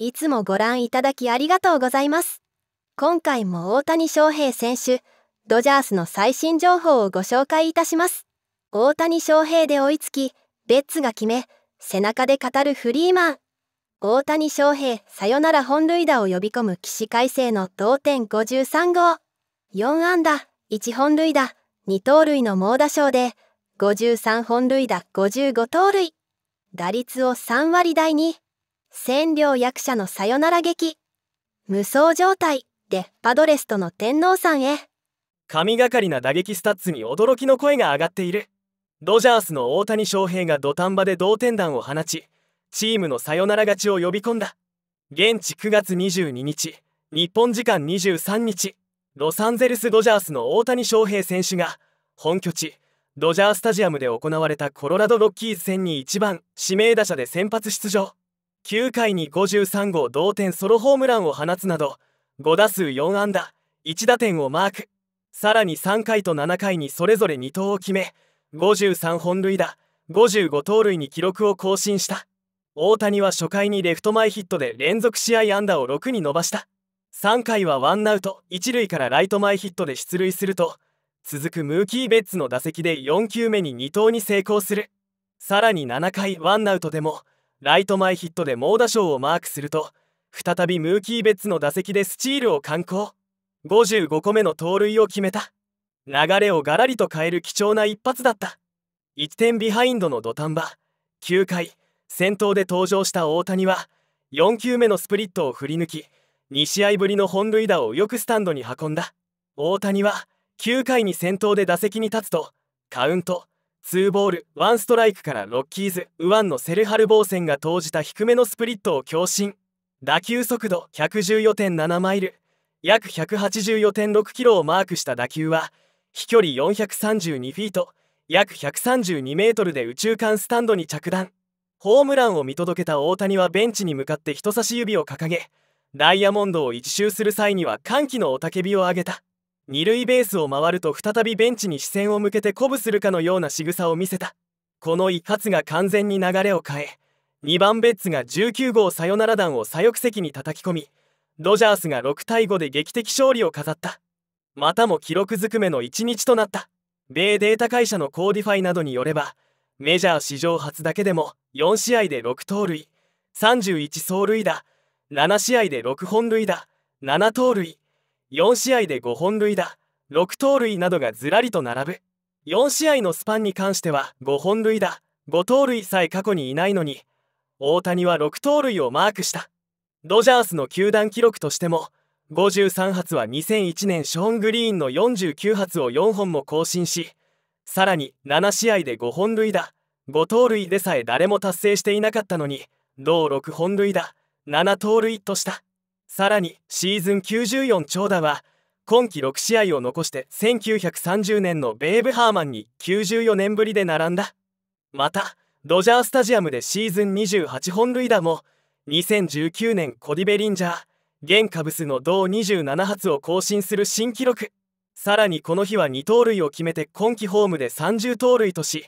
いつもご覧いただきありがとうございます。今回も大谷翔平選手、ドジャースの最新情報をご紹介いたします。大谷翔平で追いつき、ベッツが決め、背中で語るフリーマン。大谷翔平、さよなら本塁打を呼び込む起死回生の同点53号。4安打、1本塁打、2盗塁の猛打賞で、53本塁打55盗塁。打率を3割台に。占領役者のさよなら劇無双状態でパドレスとの天皇さんへ神がかりな打撃スタッツに驚きの声が上がっているドジャースの大谷翔平が土壇場で同点弾を放ちチームのサヨナラ勝ちを呼び込んだ現地9月22日日本時間23日ロサンゼルス・ドジャースの大谷翔平選手が本拠地ドジャースタジアムで行われたコロラド・ロッキーズ戦に1番指名打者で先発出場9回に53号同点ソロホームランを放つなど5打数4安打1打点をマークさらに3回と7回にそれぞれ2投を決め53本塁打55盗塁に記録を更新した大谷は初回にレフト前ヒットで連続試合安打を6に伸ばした3回はワンアウト1塁からライト前ヒットで出塁すると続くムーキー・ベッツの打席で4球目に2投に成功するさらに7回ワンアウトでもライト前ヒットで猛打賞をマークすると再びムーキー・ベッツの打席でスチールを敢行55個目の盗塁を決めた流れをガラリと変える貴重な一発だった1点ビハインドの土壇場9回先頭で登場した大谷は4球目のスプリットを振り抜き2試合ぶりの本塁打をよくスタンドに運んだ大谷は9回に先頭で打席に立つとカウントーボール1ストライクからロッキーズ右腕のセルハル防戦が投じた低めのスプリットを強振打球速度114.7マイル約184.6キロをマークした打球は飛距離432フィート約132メートルで宇宙間スタンドに着弾ホームランを見届けた大谷はベンチに向かって人差し指を掲げダイヤモンドを一周する際には歓喜の雄たけびを上げた二塁ベースを回ると再びベンチに視線を向けて鼓舞するかのような仕草を見せたこの一発が完全に流れを変え2番ベッツが19号サヨナラ弾を左翼席に叩き込みドジャースが6対5で劇的勝利を飾ったまたも記録ずくめの1日となった米データ会社のコーディファイなどによればメジャー史上初だけでも4試合で6盗塁31走塁打7試合で6本塁打7盗塁4試合で5本塁打6盗塁などがずらりと並ぶ4試合のスパンに関しては5本塁打5盗塁さえ過去にいないのに大谷は6盗塁をマークしたドジャースの球団記録としても53発は2001年ショーン・グリーンの49発を4本も更新しさらに7試合で5本塁打5盗塁でさえ誰も達成していなかったのに同6本塁打7盗塁とした。さらにシーズン94長打は今季6試合を残して1930年のベーブ・ハーマンに94年ぶりで並んだまたドジャースタジアムでシーズン28本塁打も2019年コディ・ベリンジャー現カブスの同27発を更新する新記録さらにこの日は2盗塁を決めて今季ホームで30盗塁とし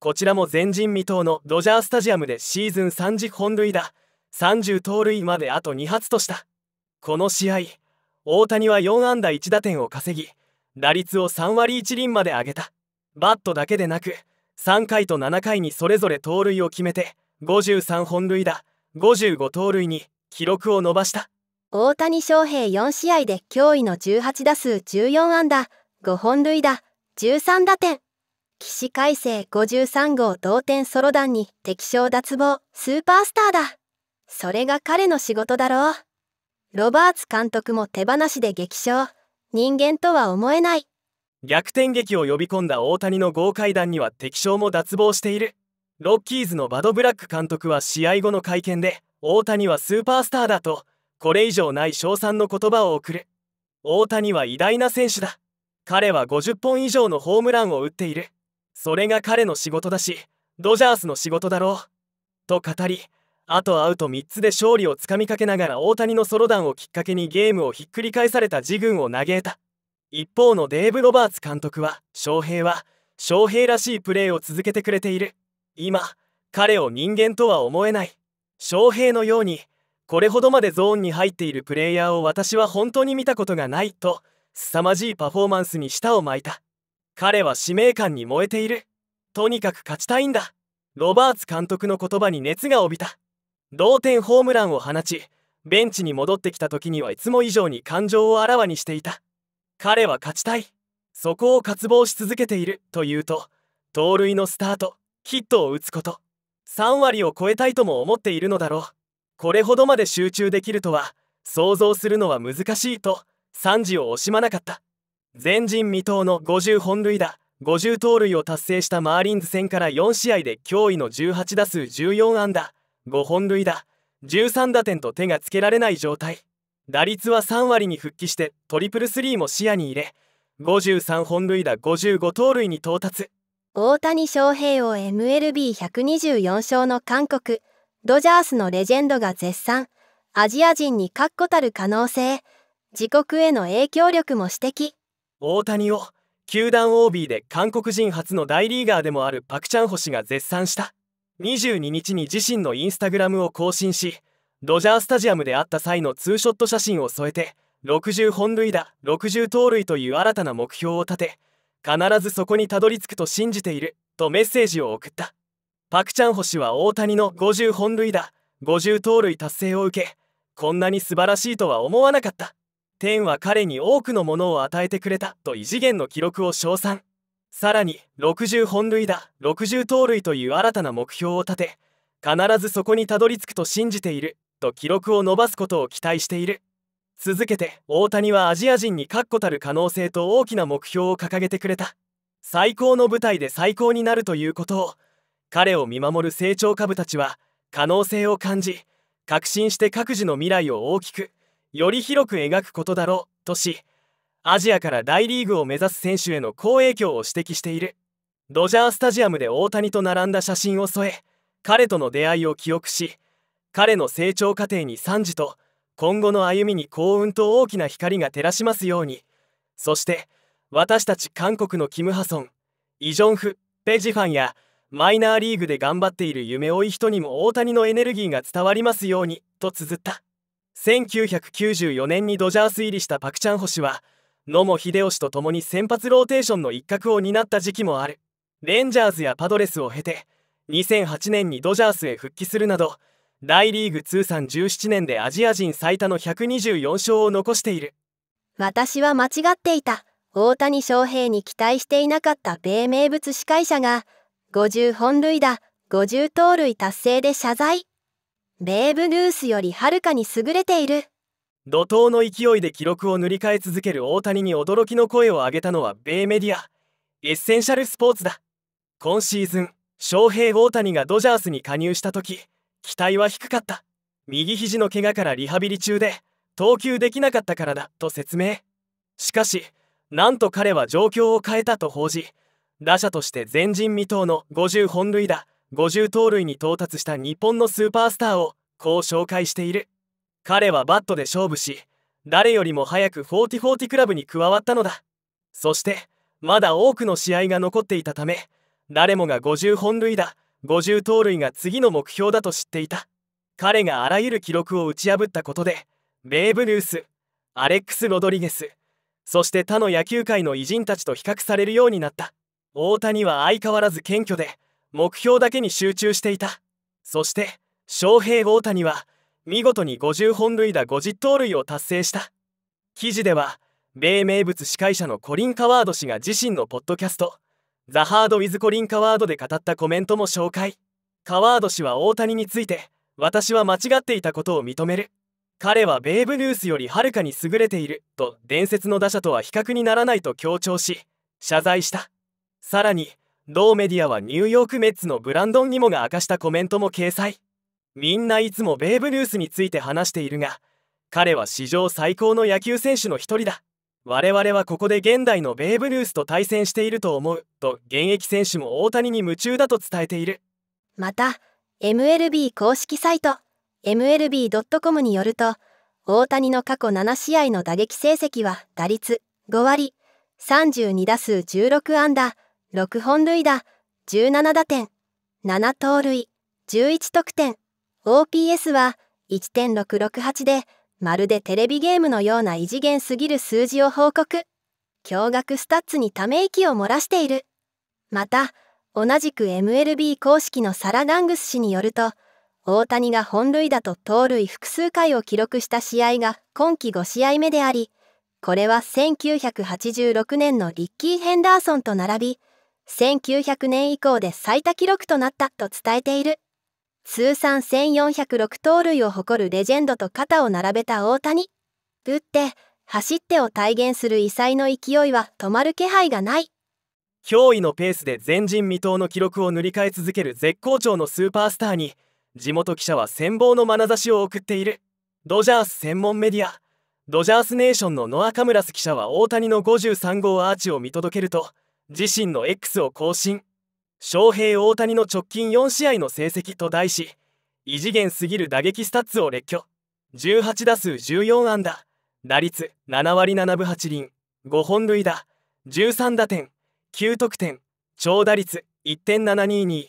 こちらも前人未到のドジャースタジアムでシーズン30本塁打30盗塁まであと2発とした。この試合大谷は4安打1打点を稼ぎ打率を3割1厘まで上げたバットだけでなく3回と7回にそれぞれ盗塁を決めて53本塁打55盗塁に記録を伸ばした大谷翔平4試合で驚異の18打数14安打5本塁打13打点起死回生53号同点ソロ弾に敵将脱帽スーパースターだそれが彼の仕事だろうロバーツ監督も手放しで激勝人間とは思えない逆転劇を呼び込んだ大谷の豪快弾には敵将も脱帽しているロッキーズのバド・ブラック監督は試合後の会見で大谷はスーパースターだとこれ以上ない称賛の言葉を送る大谷は偉大な選手だ彼は50本以上のホームランを打っているそれが彼の仕事だしドジャースの仕事だろうと語りあとアウト3つで勝利をつかみかけながら大谷のソロ弾をきっかけにゲームをひっくり返された自軍を嘆いた一方のデーブ・ロバーツ監督は翔平は翔平らしいプレーを続けてくれている今彼を人間とは思えない翔平のようにこれほどまでゾーンに入っているプレイヤーを私は本当に見たことがないと凄まじいパフォーマンスに舌を巻いた彼は使命感に燃えているとにかく勝ちたいんだロバーツ監督の言葉に熱が帯びた同点ホームランを放ちベンチに戻ってきた時にはいつも以上に感情をあらわにしていた彼は勝ちたいそこを渇望し続けているというと盗塁のスタートヒットを打つこと3割を超えたいとも思っているのだろうこれほどまで集中できるとは想像するのは難しいと3時を惜しまなかった前人未到の50本塁打50盗塁を達成したマーリンズ戦から4試合で驚異の18打数14安打5本塁打13打点と手がつけられない状態打率は3割に復帰してトリプルスリーも視野に入れ53本塁打55盗塁に到達大谷翔平を MLB124 勝の韓国ドジャースのレジェンドが絶賛アジア人に確固たる可能性自国への影響力も指摘大谷を球団 OB で韓国人初の大リーガーでもあるパク・チャンホ氏が絶賛した22日に自身のインスタグラムを更新しドジャースタジアムであった際のツーショット写真を添えて60本塁打60盗塁という新たな目標を立て必ずそこにたどり着くと信じているとメッセージを送ったパク・チャンホ氏は大谷の50本塁打50盗塁達成を受けこんなに素晴らしいとは思わなかった天は彼に多くのものを与えてくれたと異次元の記録を称賛さらに60本塁打60盗塁という新たな目標を立て必ずそこにたどり着くと信じていると記録を伸ばすことを期待している続けて大谷はアジア人に確固たる可能性と大きな目標を掲げてくれた最高の舞台で最高になるということを彼を見守る成長株たちは可能性を感じ確信して各自の未来を大きくより広く描くことだろうとしアジアから大リーグを目指す選手への好影響を指摘しているドジャースタジアムで大谷と並んだ写真を添え彼との出会いを記憶し彼の成長過程に賛辞と今後の歩みに幸運と大きな光が照らしますようにそして私たち韓国のキム・ハソンイ・ジョンフペジファンやマイナーリーグで頑張っている夢追い人にも大谷のエネルギーが伝わりますようにと綴った1994年にドジャース入りしたパク・チャンホ氏は「野茂英義と共に先発ローテーションの一角を担った時期もあるレンジャーズやパドレスを経て2008年にドジャースへ復帰するなど大リーグ通算17年でアジア人最多の124勝を残している私は間違っていた大谷翔平に期待していなかった米名物司会者が50本塁打50盗塁達成で謝罪ベーブ・ルースよりはるかに優れている怒涛の勢いで記録を塗り替え続ける大谷に驚きの声を上げたのは米メディアエッセンシャルスポーツだ今シーズン翔平大谷がドジャースに加入した時期待は低かった右肘の怪我からリハビリ中で投球できなかったからだと説明しかしなんと彼は状況を変えたと報じ打者として前人未到の50本塁打50盗塁に到達した日本のスーパースターをこう紹介している彼はバットで勝負し誰よりも早く4040クラブに加わったのだそしてまだ多くの試合が残っていたため誰もが50本塁打50盗塁が次の目標だと知っていた彼があらゆる記録を打ち破ったことでベーブ・ルースアレックス・ロドリゲスそして他の野球界の偉人たちと比較されるようになった大谷は相変わらず謙虚で目標だけに集中していたそして翔平大谷は見事に50本塁打50盗塁を達成した記事では米名物司会者のコリン・カワード氏が自身のポッドキャスト「ザ・ハード・ウィズ・コリン・カワード」で語ったコメントも紹介カワード氏は大谷について私は間違っていたことを認める彼はベーブ・ルースよりはるかに優れていると伝説の打者とは比較にならないと強調し謝罪したさらに同メディアはニューヨーク・メッツのブランドン・ニモが明かしたコメントも掲載みんないつもベーブ・ルースについて話しているが彼は史上最高の野球選手の一人だ我々はここで現代のベーブ・ルースと対戦していると思うと現役選手も大谷に夢中だと伝えているまた MLB 公式サイト MLB.com によると大谷の過去7試合の打撃成績は打率5割32打数16安打6本塁打17打点7盗塁11得点 OPS は1.668でまるでテレビゲームのような異次元すぎる数字を報告驚愕スタッツにため息を漏らしているまた同じく MLB 公式のサラ・ダングス氏によると大谷が本塁打と盗塁複数回を記録した試合が今季5試合目でありこれは1986年のリッキー・ヘンダーソンと並び1900年以降で最多記録となったと伝えている。通算1406盗塁を誇るレジェンドと肩を並べた大谷。打って、走ってを体現する異彩の勢いは止まる気配がない。驚異のペースで前人未到の記録を塗り替え続ける絶好調のスーパースターに、地元記者は羨望の眼差しを送っている。ドジャース専門メディア、ドジャースネーションのノア・カムラス記者は大谷の53号アーチを見届けると、自身の X を更新。翔平大谷の直近4試合の成績と題し異次元すぎる打撃スタッツを列挙18打数14安打打率7割7分8厘5本塁打13打点9得点長打率1.722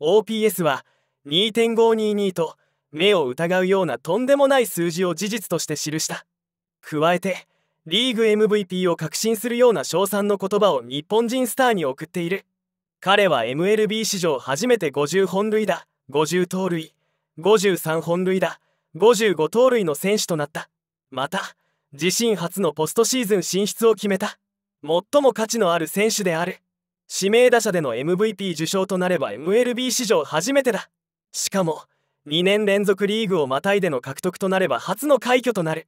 OPS は2.522と目を疑うようなとんでもない数字を事実として記した加えてリーグ MVP を確信するような称賛の言葉を日本人スターに送っている彼は MLB 史上初めて50本塁打50盗塁53本塁打55盗塁の選手となったまた自身初のポストシーズン進出を決めた最も価値のある選手である指名打者での MVP 受賞となれば MLB 史上初めてだしかも2年連続リーグをまたいでの獲得となれば初の快挙となる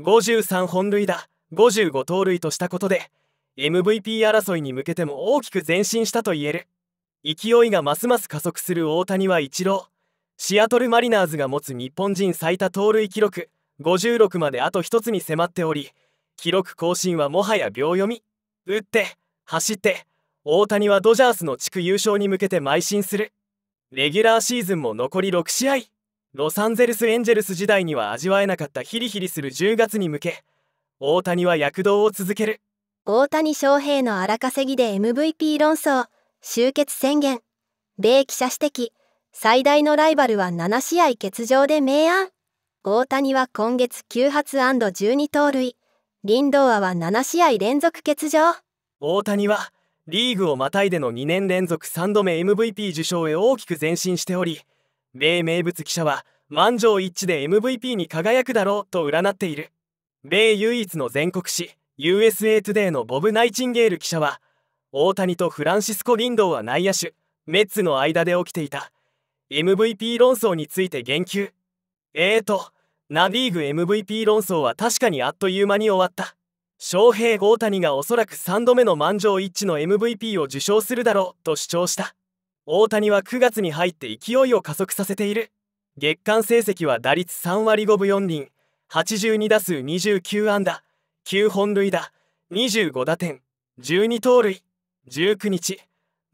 53本塁打55盗塁としたことで MVP 争いに向けても大きく前進したと言える勢いがますます加速する大谷はイチローシアトル・マリナーズが持つ日本人最多盗塁記録56まであと1つに迫っており記録更新はもはや秒読み打って走って大谷はドジャースの地区優勝に向けて邁進するレギュラーシーズンも残り6試合ロサンゼルス・エンジェルス時代には味わえなかったヒリヒリする10月に向け大谷は躍動を続ける大谷翔平の荒稼ぎで MVP 論争終結宣言米記者指摘最大のライバルは7試合欠場で明暗大谷は今月9発 &12 盗塁林道亜は7試合連続欠場大谷はリーグをまたいでの2年連続3度目 MVP 受賞へ大きく前進しており米名物記者は満場一致で MVP に輝くだろうと占っている米唯一の全国紙 USA トゥデ y のボブ・ナイチンゲール記者は大谷とフランシスコ・リンドーは内野手メッツの間で起きていた MVP 論争について言及えーとナ・リーグ MVP 論争は確かにあっという間に終わった翔平大谷がおそらく3度目の満場一致の MVP を受賞するだろうと主張した大谷は9月に入って勢いを加速させている月間成績は打率3割5分4厘82打数29安打9本塁打25打点12盗塁19日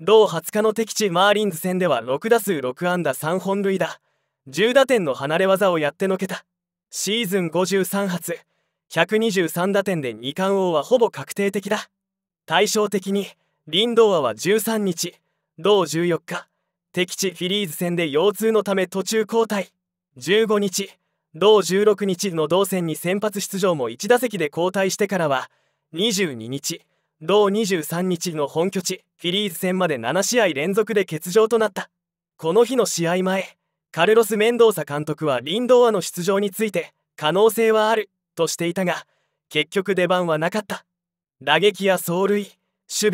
同20日の敵地マーリンズ戦では6打数6安打3本塁打10打点の離れ技をやってのけたシーズン53発123打点で2冠王はほぼ確定的だ対照的にリンドーアは13日同14日敵地フィリーズ戦で腰痛のため途中交代15日同16日の同戦に先発出場も1打席で交代してからは22日同23日の本拠地フィリーズ戦まで7試合連続で欠場となったこの日の試合前カルロス・メンドーサ監督はリンドーアの出場について可能性はあるとしていたが結局出番はなかった打撃や走塁守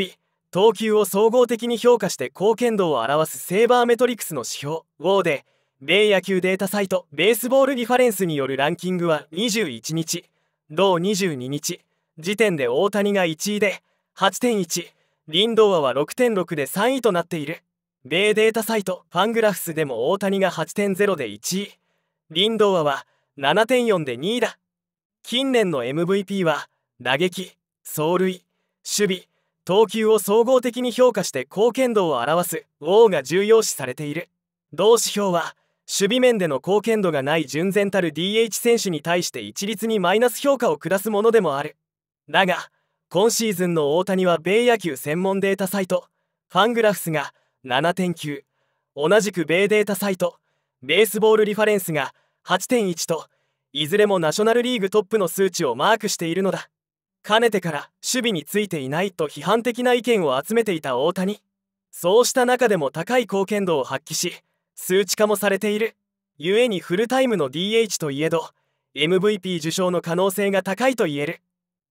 備投球を総合的に評価して貢献度を表すセーバーメトリクスの指標 WO で米野球データサイトベースボールリファレンスによるランキングは21日同22日時点で大谷が1位で8.1リンドアは6.6で3位となっている米データサイトファングラフスでも大谷が8.0で1位リンドアは7.4で2位だ近年の MVP は打撃走塁守備投球を総合的に評価して貢献度を表す O が重要視されている同指標は守備面での貢献度がない純然たる DH 選手に対して一律にマイナス評価を下すものでもあるだが今シーズンの大谷は米野球専門データサイトファングラフスが7.9同じく米データサイトベースボールリファレンスが8.1といずれもナショナルリーグトップの数値をマークしているのだかねてから守備についていないと批判的な意見を集めていた大谷そうした中でも高い貢献度を発揮し数値化もされている故にフルタイムの DH といえど MVP 受賞の可能性が高いと言える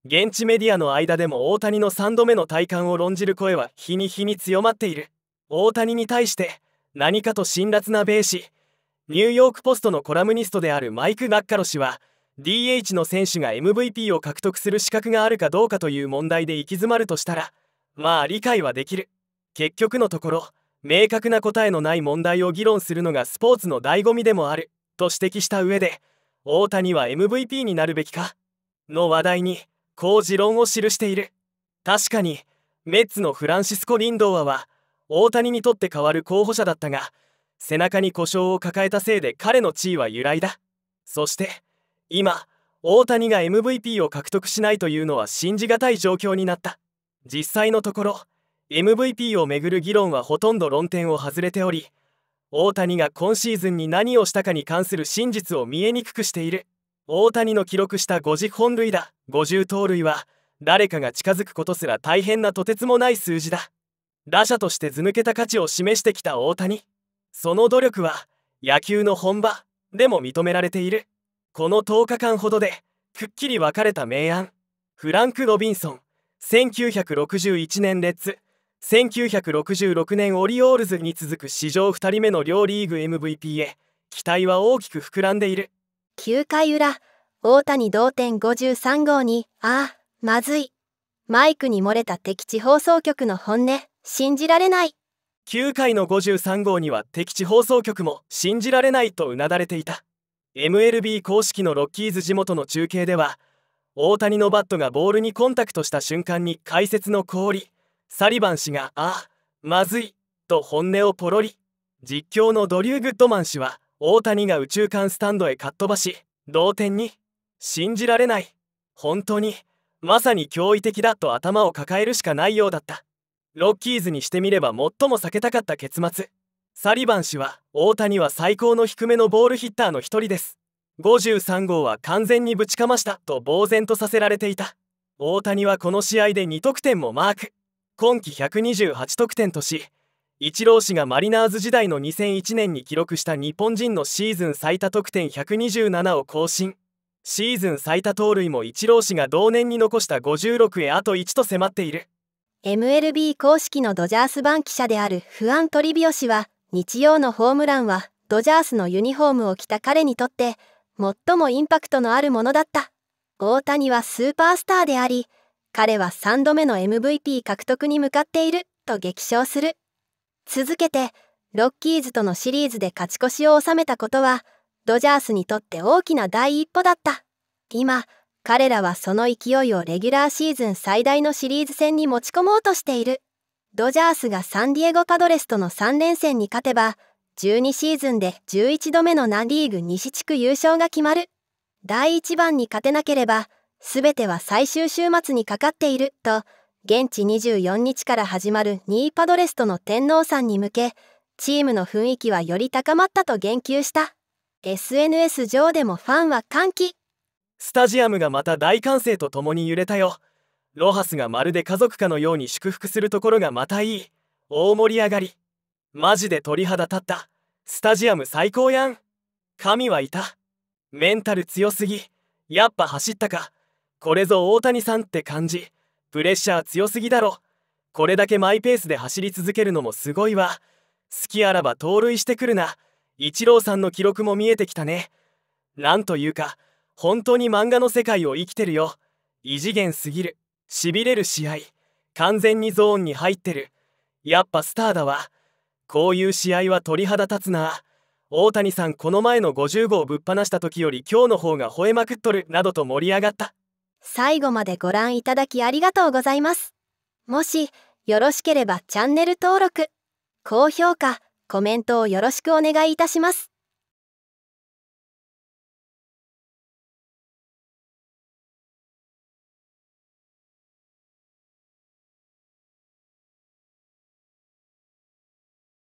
現地メディアの間でも大谷の3度目の体感を論じる声は日に日に強まっている大谷に対して何かと辛辣な米紙ニューヨーク・ポストのコラムニストであるマイク・ナッカロ氏は DH の選手が MVP を獲得する資格があるかどうかという問題で行き詰まるとしたらまあ理解はできる結局のところ明確な答えのない問題を議論するのがスポーツの醍醐味でもあると指摘した上で大谷は MVP になるべきかの話題にこう持論を記している確かにメッツのフランシスコ・リンドーアは大谷にとって代わる候補者だったが背中に故障を抱えたせいで彼の地位は由来だそして今大谷が MVP を獲得しないというのは信じがたい状況になった実際のところ MVP をめぐる議論はほとんど論点を外れており大谷が今シーズンに何をしたかに関する真実を見えにくくしている大谷の記録した50本塁打50盗塁は誰かが近づくことすら大変なとてつもない数字だ打者として図抜けた価値を示してきた大谷その努力は野球の本場でも認められているこの10日間ほどでくっきり分かれた明暗フランク・ロビンソン1961年レッツ1966年オリオールズに続く史上2人目の両リーグ MVP へ期待は大きく膨らんでいる9回裏大谷同点53号にああまずいマイクに漏れた敵地放送局の本音信じられない9回の53号には敵地放送局も信じられないとうなだれていた MLB 公式のロッキーズ地元の中継では大谷のバットがボールにコンタクトした瞬間に解説の氷サリバン氏が「あまずい」と本音をポロリ実況のドリュー・グッドマン氏は大谷が宇宙間スタンドへかっ飛ばし同点に「信じられない」「本当に」まさに驚異的だと頭を抱えるしかないようだったロッキーズにしてみれば最も避けたかった結末サリバン氏は大谷は最高の低めのボールヒッターの一人です53号は完全にぶちかましたと呆然とさせられていた大谷はこの試合で2得点もマーク今季128得点としイチロー氏がマリナーズ時代の2001年に記録した日本人のシーズン最多得点127を更新シーズン最多盗塁もイチロー氏が同年に残した56へあと1と迫っている MLB 公式のドジャース版記者であるフアン・トリビオ氏は日曜のホームランはドジャースのユニフォームを着た彼にとって最もインパクトのあるものだった大谷はスーパースターであり彼は3度目の MVP 獲得に向かっていると激賞する続けてロッキーズとのシリーズで勝ち越しを収めたことはドジャースにとって大きな第一歩だった今彼らはその勢いをレギュラーシーズン最大のシリーズ戦に持ち込もうとしているドジャースがサンディエゴパドレスとの3連戦に勝てば12シーズンで11度目のナ・リーグ西地区優勝が決まる第1番に勝てなければすべては最終週末にかかっていると現地24日から始まるニーパドレスとの天皇さんに向けチームの雰囲気はより高まったと言及した SNS 上でもファンは歓喜スタジアムがまた大歓声とともに揺れたよロハスがまるで家族かのように祝福するところがまたいい大盛り上がりマジで鳥肌立ったスタジアム最高やん神はいたメンタル強すぎやっぱ走ったかこれぞ大谷さんって感じプレッシャー強すぎだろこれだけマイペースで走り続けるのもすごいわ好きあらば盗塁してくるなイチローさんの記録も見えてきたねなんというか本当に漫画の世界を生きてるよ異次元すぎるしびれる試合完全にゾーンに入ってるやっぱスターだわこういう試合は鳥肌立つな大谷さんこの前の50号ぶっ放した時より今日の方が吠えまくっとるなどと盛り上がった最後までご覧いただきありがとうございます。もしよろしければチャンネル登録、高評価、コメントをよろしくお願いいたします。